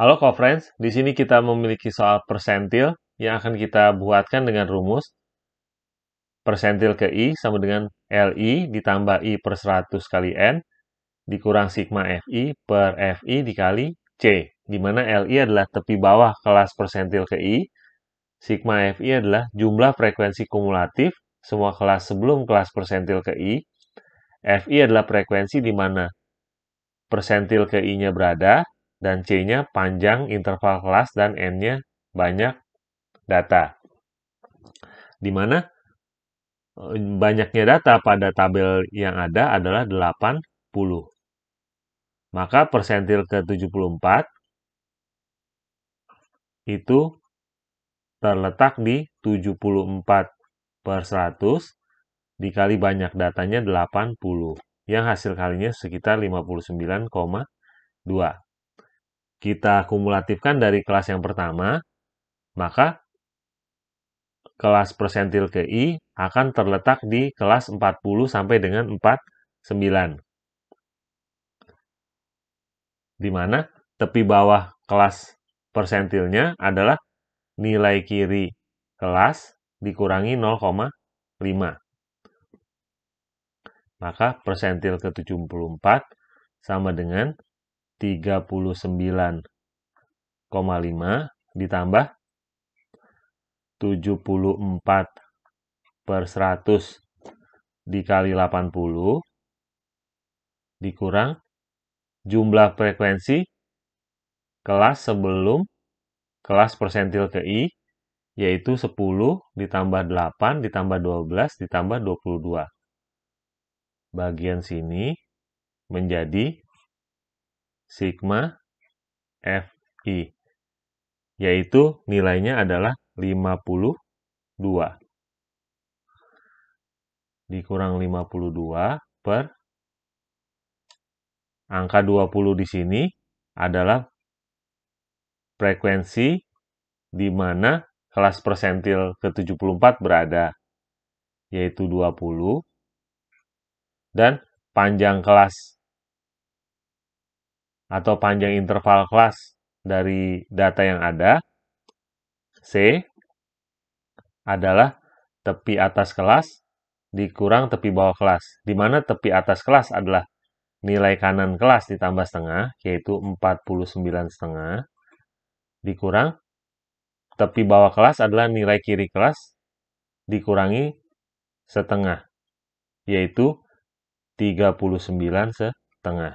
Halo co-friends, di sini kita memiliki soal persentil yang akan kita buatkan dengan rumus persentil ke I sama dengan LI ditambah I per 100 kali N dikurang sigma FI per FI dikali C, di mana LI adalah tepi bawah kelas persentil ke I, sigma FI adalah jumlah frekuensi kumulatif semua kelas sebelum kelas persentil ke I, FI adalah frekuensi di mana persentil ke I-nya berada, dan C-nya panjang interval kelas dan N-nya banyak data. Di mana eh, banyaknya data pada tabel yang ada adalah 80. Maka persentil ke-74 itu terletak di 74 per 100 dikali banyak datanya 80 yang hasil kalinya sekitar 59,2 kita kumulatifkan dari kelas yang pertama, maka kelas persentil ke I akan terletak di kelas 40 sampai dengan 49. Di mana tepi bawah kelas persentilnya adalah nilai kiri kelas dikurangi 0,5. Maka persentil ke 74 sama dengan 39,5 ditambah 74 per 100 dikali 80 dikurang jumlah frekuensi kelas sebelum kelas persentil ke I yaitu 10 ditambah 8 ditambah 12 ditambah 22. Bagian sini menjadi sigma FI, yaitu nilainya adalah 52. Dikurang 52 per angka 20 di sini adalah frekuensi di mana kelas persentil ke-74 berada, yaitu 20, dan panjang kelas atau panjang interval kelas dari data yang ada. C adalah tepi atas kelas dikurang tepi bawah kelas, di mana tepi atas kelas adalah nilai kanan kelas ditambah setengah, yaitu 49 setengah, dikurang tepi bawah kelas adalah nilai kiri kelas dikurangi setengah, yaitu 39 setengah.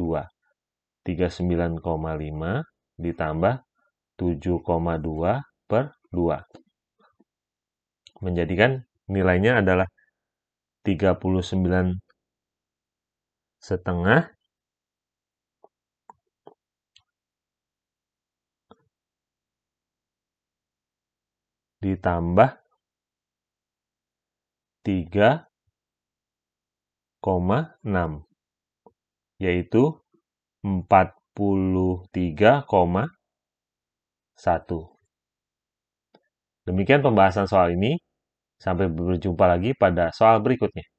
2. 39,5 ditambah 7,2 per 2. Menjadikan nilainya adalah 39 setengah ditambah 3,6 yaitu 43,1. Demikian pembahasan soal ini. Sampai berjumpa lagi pada soal berikutnya.